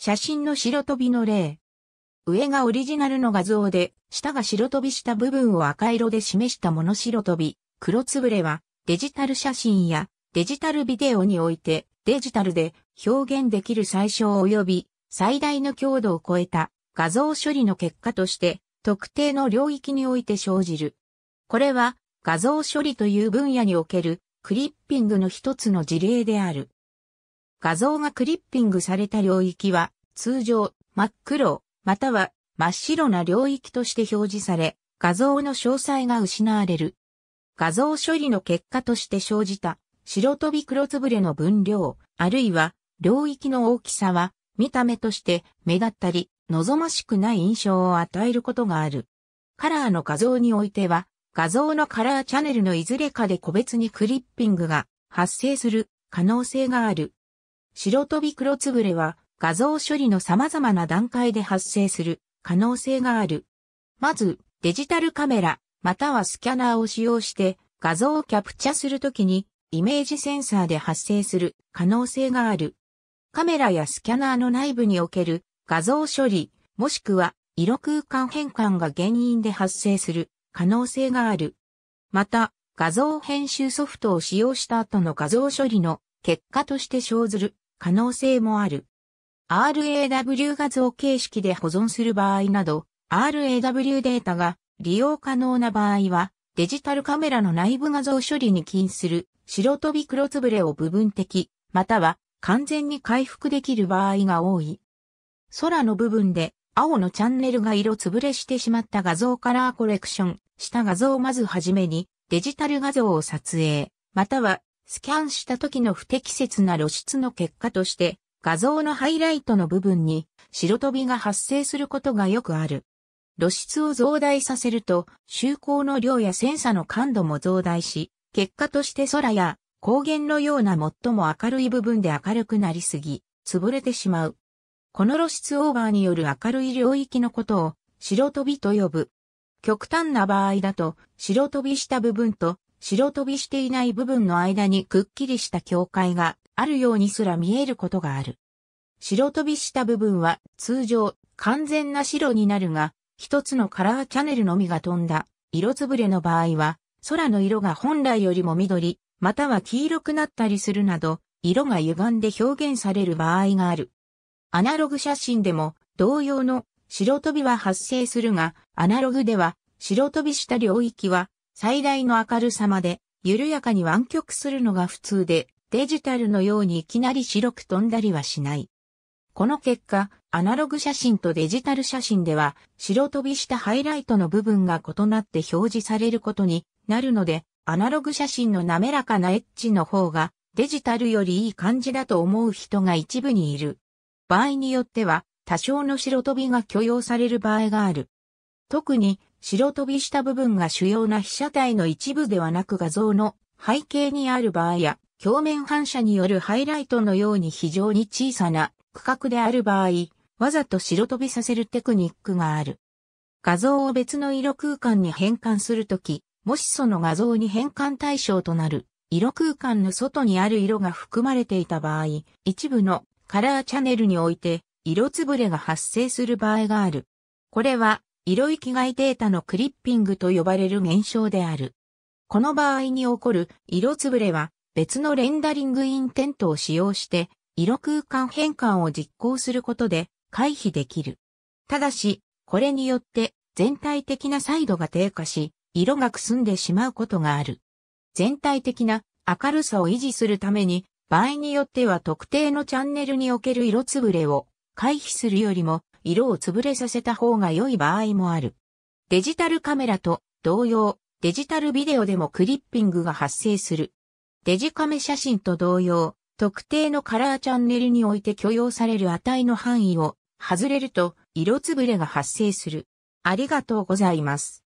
写真の白飛びの例。上がオリジナルの画像で、下が白飛びした部分を赤色で示したもの白飛び、黒つぶれは、デジタル写真やデジタルビデオにおいて、デジタルで表現できる最小及び最大の強度を超えた画像処理の結果として、特定の領域において生じる。これは画像処理という分野におけるクリッピングの一つの事例である。画像がクリッピングされた領域は、通常、真っ黒、または真っ白な領域として表示され、画像の詳細が失われる。画像処理の結果として生じた、白飛び黒つぶれの分量、あるいは、領域の大きさは、見た目として目立ったり、望ましくない印象を与えることがある。カラーの画像においては、画像のカラーチャネルのいずれかで個別にクリッピングが発生する可能性がある。白飛び黒つぶれは画像処理の様々な段階で発生する可能性がある。まず、デジタルカメラ、またはスキャナーを使用して画像をキャプチャするときにイメージセンサーで発生する可能性がある。カメラやスキャナーの内部における画像処理、もしくは色空間変換が原因で発生する可能性がある。また、画像編集ソフトを使用した後の画像処理の結果として生ずる可能性もある。RAW 画像形式で保存する場合など、RAW データが利用可能な場合は、デジタルカメラの内部画像処理に起因する白飛び黒つぶれを部分的、または完全に回復できる場合が多い。空の部分で青のチャンネルが色つぶれしてしまった画像カラーコレクションした画像をまずはじめにデジタル画像を撮影、またはスキャンした時の不適切な露出の結果として、画像のハイライトの部分に白飛びが発生することがよくある。露出を増大させると、周光の量やセンサの感度も増大し、結果として空や光源のような最も明るい部分で明るくなりすぎ、潰れてしまう。この露出オーバーによる明るい領域のことを白飛びと呼ぶ。極端な場合だと、白飛びした部分と白飛びしていない部分の間にくっきりした境界があるようにすら見えることがある。白飛びした部分は通常完全な白になるが、一つのカラーチャネルのみが飛んだ色つぶれの場合は、空の色が本来よりも緑、または黄色くなったりするなど、色が歪んで表現される場合がある。アナログ写真でも同様の白飛びは発生するが、アナログでは白飛びした領域は最大の明るさまで、緩やかに湾曲するのが普通で、デジタルのようにいきなり白く飛んだりはしない。この結果、アナログ写真とデジタル写真では、白飛びしたハイライトの部分が異なって表示されることになるので、アナログ写真の滑らかなエッジの方が、デジタルよりいい感じだと思う人が一部にいる。場合によっては、多少の白飛びが許容される場合がある。特に、白飛びした部分が主要な被写体の一部ではなく画像の背景にある場合や、鏡面反射によるハイライトのように非常に小さな区画である場合、わざと白飛びさせるテクニックがある。画像を別の色空間に変換するとき、もしその画像に変換対象となる色空間の外にある色が含まれていた場合、一部のカラーチャネルにおいて色つぶれが発生する場合がある。これは色域外データのクリッピングと呼ばれる現象である。この場合に起こる色つぶれは別のレンダリングインテントを使用して色空間変換を実行することで回避できる。ただし、これによって全体的な彩度が低下し、色がくすんでしまうことがある。全体的な明るさを維持するために、場合によっては特定のチャンネルにおける色つぶれを回避するよりも色を潰れさせた方が良い場合もある。デジタルカメラと同様、デジタルビデオでもクリッピングが発生する。デジカメ写真と同様、特定のカラーチャンネルにおいて許容される値の範囲を外れると色つぶれが発生する。ありがとうございます。